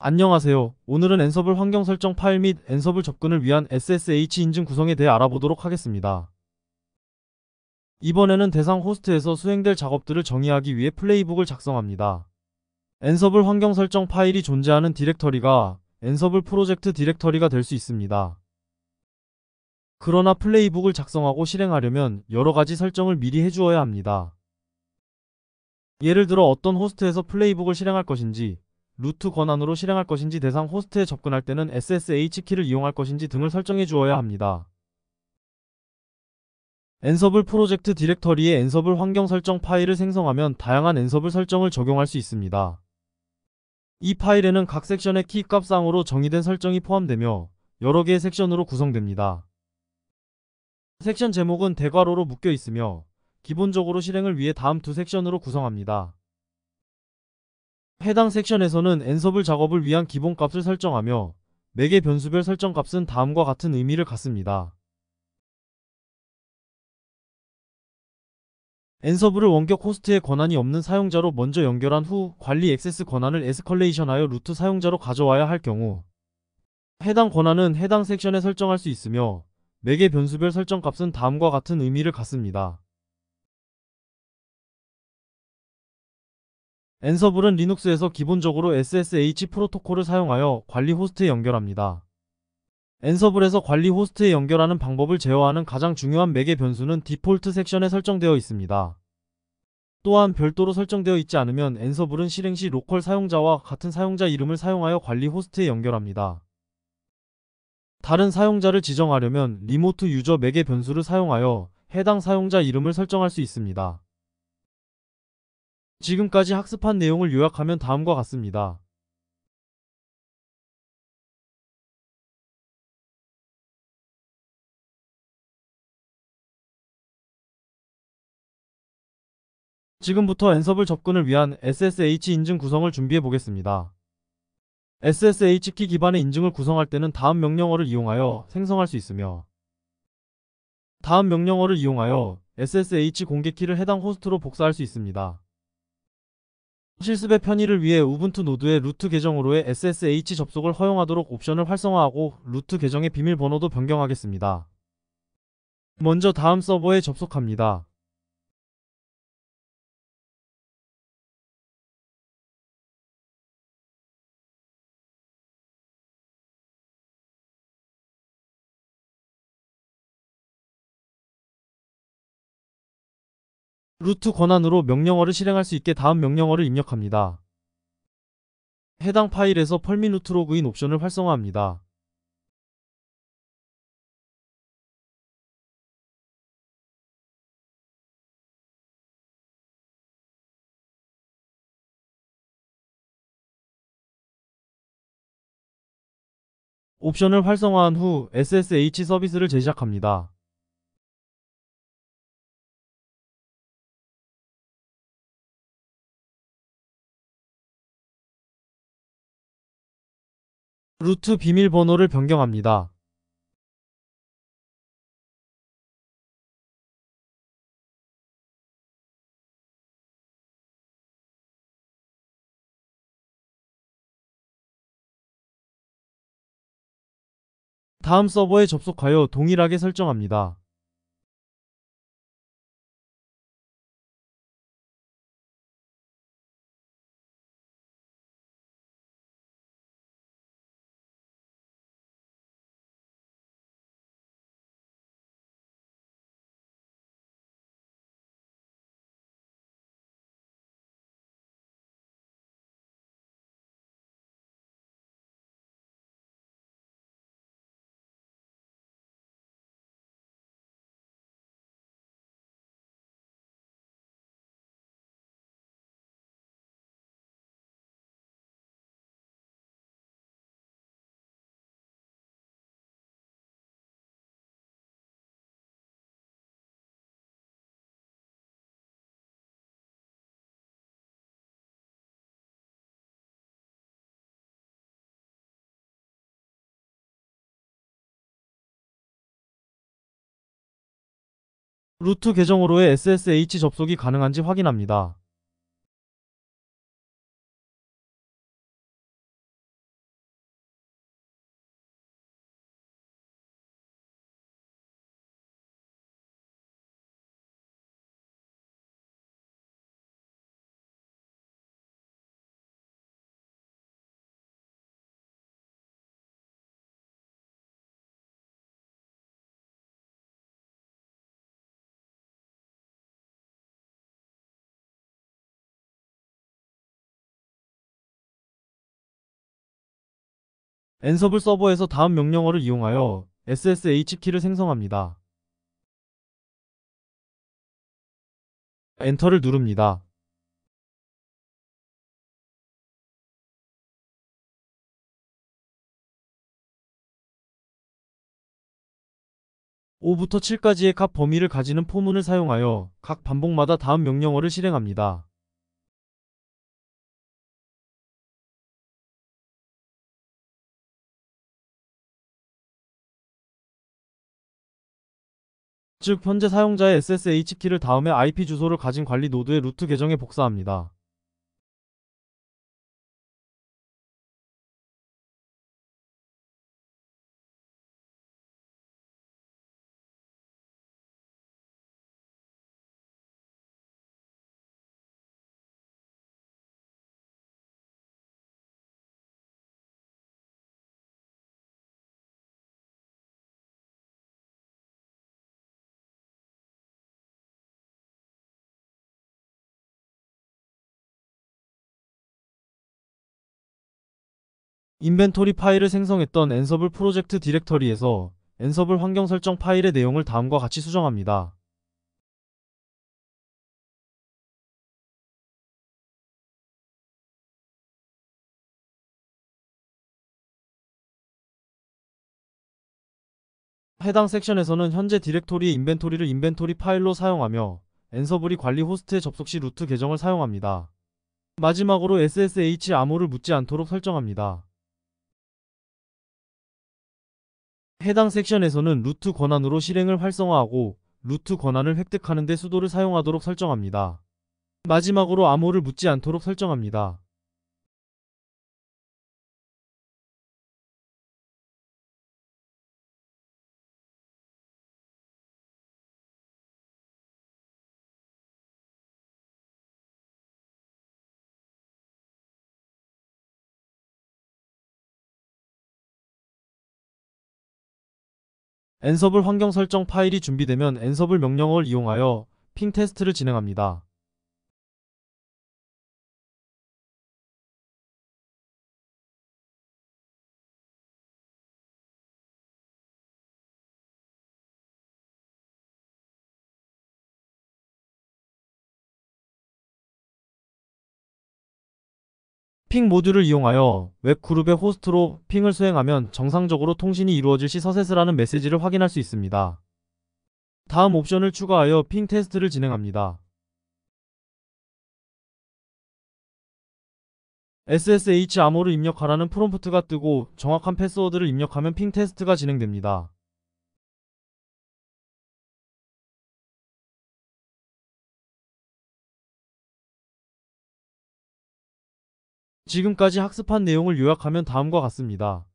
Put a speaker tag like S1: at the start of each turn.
S1: 안녕하세요. 오늘은 엔서블 환경 설정 파일 및 엔서블 접근을 위한 SSH 인증 구성에 대해 알아보도록 하겠습니다. 이번에는 대상 호스트에서 수행될 작업들을 정의하기 위해 플레이북을 작성합니다. 엔서블 환경 설정 파일이 존재하는 디렉터리가 엔서블 프로젝트 디렉터리가 될 수 있습니다. 그러나 플레이북을 작성하고 실행하려면 여러가지 설정을 미리 해주어야 합니다. 예를 들어 어떤 호스트에서 플레이북을 실행할 것인지 루트 권한으로 실행할 것인지 대상 호스트에 접근할 때는 SSH키를 이용할 것인지 등을 설정해 주어야 합니다. 엔서블 프로젝트 디렉터리에 엔서블 환경 설정 파일을 생성하면 다양한 엔서블 설정을 적용할 수 있습니다. 이 파일에는 각 섹션의 키값 상으로 정의된 설정이 포함되며 여러 개의 섹션으로 구성됩니다. 섹션 제목은 대괄호로 묶여 있으며 기본적으로 실행을 위해 다음 두 섹션으로 구성합니다. 해당 섹션에서는 엔서블 작업을 위한 기본값을 설정하며 매개 변수별 설정값은 다음과 같은
S2: 의미를 갖습니다.
S1: 엔서블을 원격 호스트에 권한이 없는 사용자로 먼저 연결한 후 관리 액세스 권한을 에스컬레이션하여 루트 사용자로 가져와야 할 경우 해당 권한은 해당 섹션에 설정할 수 있으며 매개 변수별 설정값은 다음과 같은 의미를 갖습니다.
S2: 엔서블은 리눅스에서 기본적으로
S1: SSH 프로토콜을 사용하여 관리 호스트에 연결합니다. 엔서블에서 관리 호스트에 연결하는 방법을 제어하는 가장 중요한 매개 변수는 디폴트 섹션에 설정되어 있습니다. 또한 별도로 설정되어 있지 않으면 엔서블은 실행 시 로컬 사용자와 같은 사용자 이름을 사용하여 관리 호스트에 연결합니다. 다른 사용자를 지정하려면 리모트 유저 매개 변수를 사용하여 해당 사용자 이름을 설정할 수 있습니다.
S3: 지금까지 학습한 내용을 요약하면 다음과 같습니다. 지금부터 엔서블 접근을 위한 SSH 인증 구성을 준비해 보겠습니다.
S1: SSH 키 기반의 인증을 구성할 때는 다음 명령어를 이용하여 생성할 수 있으며 다음 명령어를 이용하여 SSH 공개 키를 해당 호스트로 복사할 수 있습니다. 실습의 편의를 위해 우분투 노드의 루트 계정으로의 SSH 접속을 허용하도록 옵션을 활성화하고 루트 계정의 비밀번호도
S3: 변경하겠습니다. 먼저 다음 서버에 접속합니다. 루트 권한으로 명령어를 실행할 수 있게 다음 명령어를 입력합니다. 해당 파일에서 펄미루트 로그인 옵션을 활성화합니다. 옵션을 활성화한 후 SSH 서비스를 재시작합니다 루트 비밀번호를 변경합니다. 다음 서버에 접속하여 동일하게 설정합니다. 루트 계정으로의 SSH 접속이 가능한지 확인합니다. 엔서블 서버에서 다음 명령어를 이용하여 SSH키를 생성합니다. 엔터를 누릅니다. 5부터 7까지의 각 범위를 가지는 포문을 사용하여 각 반복마다 다음 명령어를 실행합니다. 즉 현재 사용자의 SSH 키를 다음에 IP 주소를 가진 관리 노드의 루트 계정에 복사합니다. 인벤토리 파일을 생성했던 엔서블 프로젝트 디렉터리에서 엔서블 환경 설정 파일의 내용을 다음과 같이 수정합니다.
S1: 해당 섹션에서는 현재 디렉토리의 인벤토리를 인벤토리 파일로 사용하며 엔서블이 관리 호스트에 접속 시 루트 계정을 사용합니다. 마지막으로 SSH 암호를 묻지 않도록 설정합니다. 해당 섹션에서는 루트 권한으로 실행을 활성화하고 루트 권한을 획득하는 데 수도를 사용하도록 설정합니다.
S3: 마지막으로 암호를 묻지 않도록 설정합니다.
S2: 엔서블 환경 설정 파일이 준비되면 엔서블 명령어를 이용하여 핑 테스트를 진행합니다.
S3: 핑 모듈을 이용하여
S1: 웹 그룹의 호스트로 핑을 수행하면 정상적으로 통신이 이루어질 시 서셋이라는 메시지를 확인할 수 있습니다. 다음 옵션을 추가하여 핑 테스트를 진행합니다.
S2: SSH 암호를 입력하라는 프롬프트가 뜨고 정확한 패스워드를 입력하면 핑 테스트가 진행됩니다.
S3: 지금까지 학습한 내용을 요약하면 다음과 같습니다.